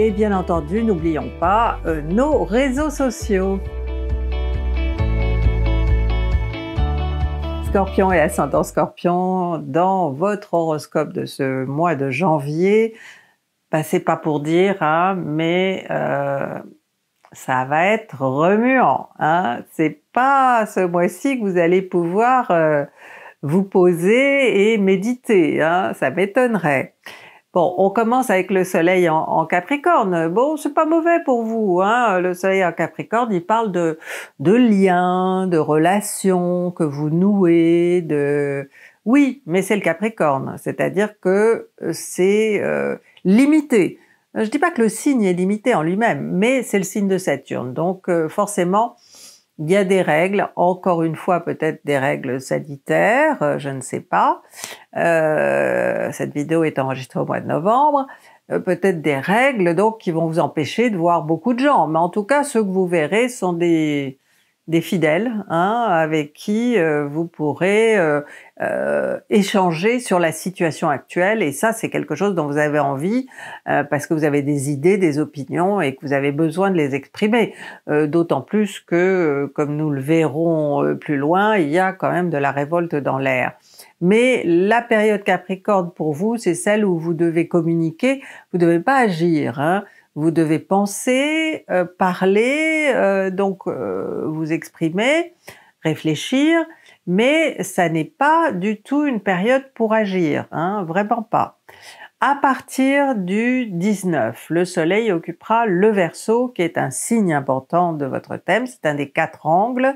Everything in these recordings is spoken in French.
Et bien entendu, n'oublions pas euh, nos réseaux sociaux. Scorpion et ascendant Scorpion, dans votre horoscope de ce mois de janvier, bah, c'est pas pour dire, hein, mais euh, ça va être remuant. Hein. C'est pas ce mois-ci que vous allez pouvoir euh, vous poser et méditer. Hein, ça m'étonnerait. Bon, on commence avec le soleil en, Capricorne. Bon, c'est pas mauvais pour vous, hein. Le soleil en Capricorne, il parle de, liens, de relations que vous nouez, de, oui, mais c'est le Capricorne. C'est-à-dire que euh, c'est euh, limité. Euh, je dis pas que le signe est limité en lui-même, mais c'est le signe de Saturne. Donc, forcément, il y a des règles, encore une fois peut-être des règles sanitaires, euh, je ne sais pas. Euh, cette vidéo est enregistrée au mois de novembre. Euh, peut-être des règles donc qui vont vous empêcher de voir beaucoup de gens. Mais en tout cas, ceux que vous verrez sont des des fidèles hein, avec qui euh, vous pourrez euh, euh, échanger sur la situation actuelle. Et ça, c'est quelque chose dont vous avez envie parce que vous avez des idées, des opinions et que vous avez besoin de les exprimer. D'autant plus que, comme nous le verrons plus loin, il y a quand même de la révolte dans l'air. Mais la période Capricorne pour vous, c'est celle où vous devez communiquer, vous ne devez pas agir. Hein vous devez penser, euh, parler, euh, donc euh, vous exprimer, réfléchir, mais ça n'est pas du tout une période pour agir, hein, vraiment pas. À partir du 19, le Soleil occupera le Verseau, qui est un signe important de votre thème, c'est un des quatre angles.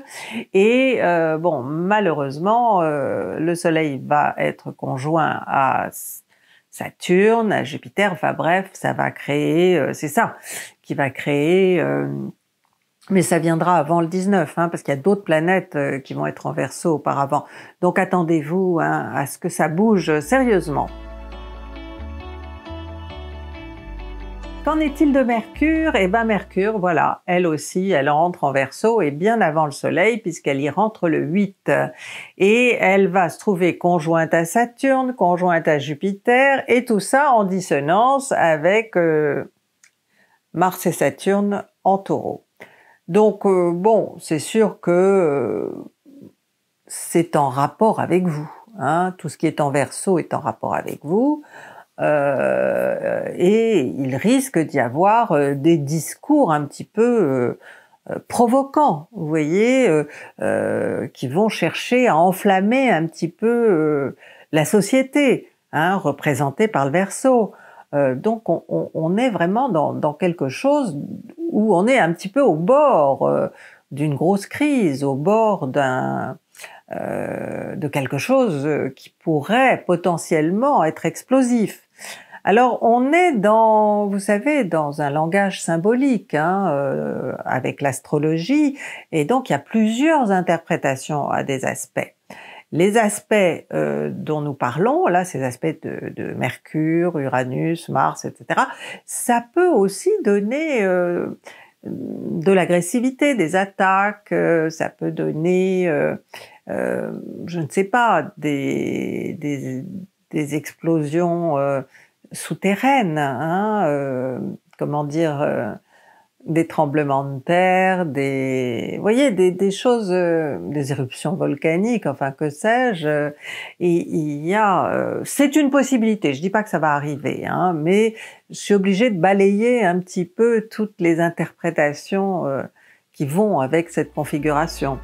Et bon, malheureusement, le Soleil va être conjoint à Saturne Jupiter, enfin bref, ça va créer, euh, c'est ça qui va créer, euh, mais ça viendra avant le 19, hein, parce qu'il y a d'autres planètes euh, qui vont être en verso auparavant. Donc attendez-vous hein, à ce que ça bouge sérieusement. Qu'en est-il de Mercure Eh bien Mercure, voilà, elle aussi, elle rentre en verso et bien avant le Soleil puisqu'elle y rentre le 8. Et elle va se trouver conjointe à Saturne, conjointe à Jupiter et tout ça en dissonance avec euh, Mars et Saturne en taureau. Donc euh, bon, c'est sûr que euh, c'est en rapport avec vous. Hein, tout ce qui est en verso est en rapport avec vous. Euh, et il risque d'y avoir euh, des discours un petit peu euh, provoquants, vous voyez, qui vont chercher à enflammer un petit peu la société, hein, représentée par le verso. donc on, est vraiment dans, quelque chose où on est un petit peu au bord d'une grosse crise, au bord d'un de quelque chose qui pourrait potentiellement être explosif. Alors on est dans, vous savez, dans un langage symbolique hein, euh, avec l'astrologie, et donc il y a plusieurs interprétations à des aspects. Les aspects euh, dont nous parlons, là, ces aspects de, Mercure, Uranus, Mars, etc., ça peut aussi donner euh, de l'agressivité, des attaques, ça peut donner, je ne sais pas, des des explosions euh, souterraines, hein, euh, comment dire, euh, des tremblements de terre, des, voyez, des, choses, des éruptions volcaniques, enfin que sais-je. il y a, c'est une possibilité. Je dis pas que ça va arriver, hein, mais je suis obligée de balayer un petit peu toutes les interprétations qui vont avec cette configuration.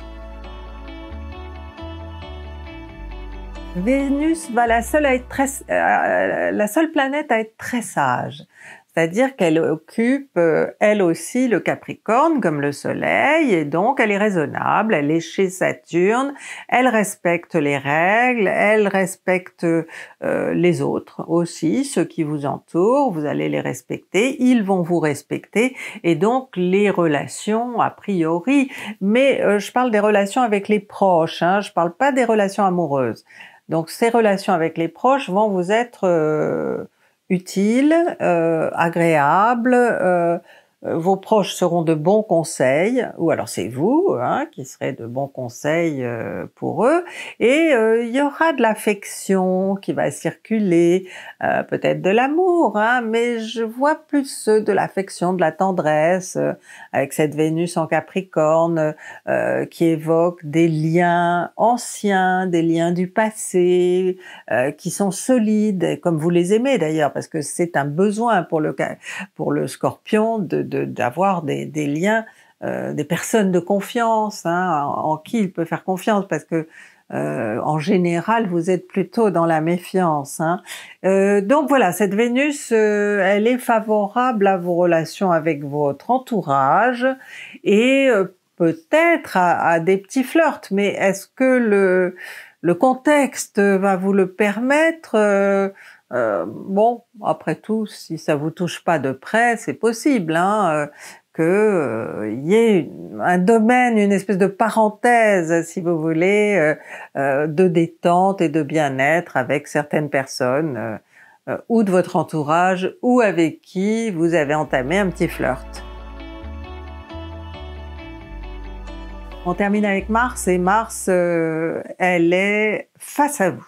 Vénus va la seule, à être euh, euh, la seule planète à être très sage. C'est-à-dire qu'elle occupe, euh, elle aussi, le Capricorne comme le Soleil, et donc elle est raisonnable, elle est chez Saturne, elle respecte les règles, elle respecte les autres aussi, ceux qui vous entourent, vous allez les respecter, ils vont vous respecter, et donc les relations a priori, mais je parle des relations avec les proches, hein, je parle pas des relations amoureuses. Donc ces relations avec les proches vont vous être euh, utiles, euh, agréables, euh, euh, vos proches seront de bons conseils, ou alors c'est vous hein, qui serez de bons conseils euh, pour eux, et euh, il y aura de l'affection qui va circuler, peut-être de l'amour, hein, mais je vois plus de l'affection, de la tendresse, avec cette Vénus en Capricorne qui évoque des liens anciens, des liens du passé, qui sont solides, comme vous les aimez d'ailleurs, parce que c'est un besoin pour le, pour le scorpion de d'avoir des, liens, euh, des personnes de confiance, hein, en, qui il peut faire confiance, parce que euh, en général, vous êtes plutôt dans la méfiance. Hein. Euh, donc voilà, cette Vénus, elle est favorable à vos relations avec votre entourage et peut-être à, des petits flirts. Mais est-ce que le le contexte va vous le permettre. Euh, euh, bon, après tout, si ça vous touche pas de près, c'est possible hein, euh, qu'il y ait un domaine, une espèce de parenthèse, si vous voulez, de détente et de bien-être avec certaines personnes ou de votre entourage ou avec qui vous avez entamé un petit flirt. On termine avec Mars et Mars, euh, elle est face à vous.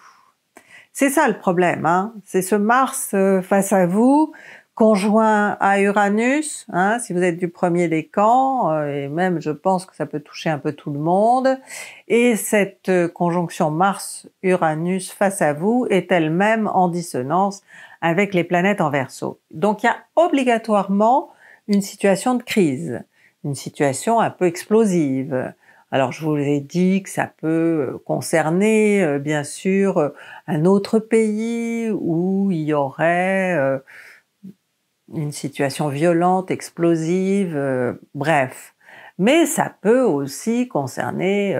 C'est ça le problème, hein. c'est ce Mars euh, face à vous, conjoint à Uranus, hein, si vous êtes du premier des camps, euh, et même je pense que ça peut toucher un peu tout le monde, et cette conjonction Mars-Uranus face à vous est elle-même en dissonance avec les planètes en verso. Donc il y a obligatoirement une situation de crise une situation un peu explosive, alors je vous ai dit que ça peut euh, concerner euh, bien sûr euh, un autre pays où il y aurait une situation violente, explosive, bref. Mais ça peut aussi concerner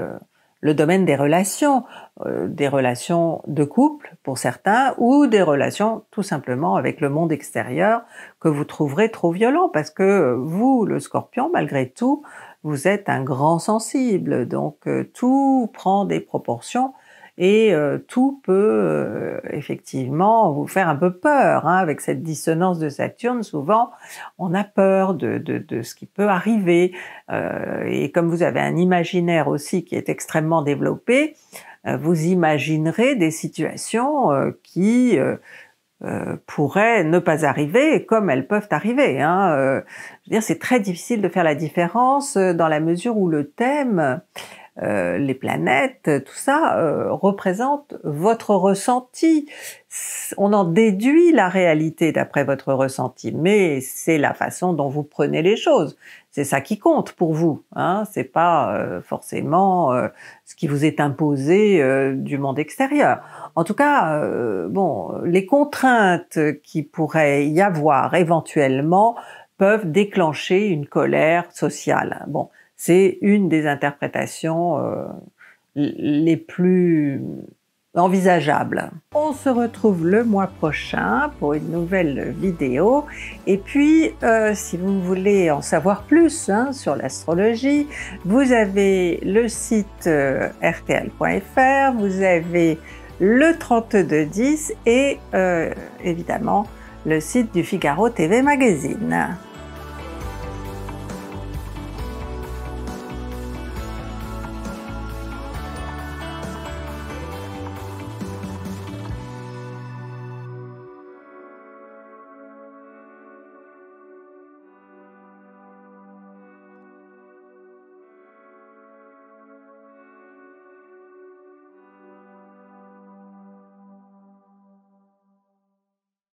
le domaine des relations, des relations de couple pour certains, ou des relations tout simplement avec le monde extérieur que vous trouverez trop violent, parce que vous, le scorpion, malgré tout, vous êtes un grand sensible, donc euh, tout prend des proportions et euh, tout peut euh, effectivement vous faire un peu peur. Hein. avec cette dissonance de Saturne, souvent on a peur de, de ce qui peut arriver. et comme vous avez un imaginaire aussi qui est extrêmement développé, vous imaginerez des situations qui euh, pourraient ne pas arriver comme elles peuvent arriver. Hein, euh, je veux dire, c'est très difficile de faire la différence euh, dans la mesure où le thème euh, les planètes, tout ça euh, représente votre ressenti. On en déduit la réalité d'après votre ressenti, mais c'est la façon dont vous prenez les choses. C'est ça qui compte pour vous. Hein. n'est pas euh, forcément ce qui vous est imposé du monde extérieur. En tout cas, bon, les contraintes qui pourraient y avoir éventuellement peuvent déclencher une colère sociale. Bon, c'est une des interprétations euh, les plus envisageables. On se retrouve le mois prochain pour une nouvelle vidéo. Et puis, euh, si vous voulez en savoir plus hein, sur l'astrologie, vous avez le site rtl.fr, euh, vous avez le 3210 et évidemment le site du Figaro TV Magazine.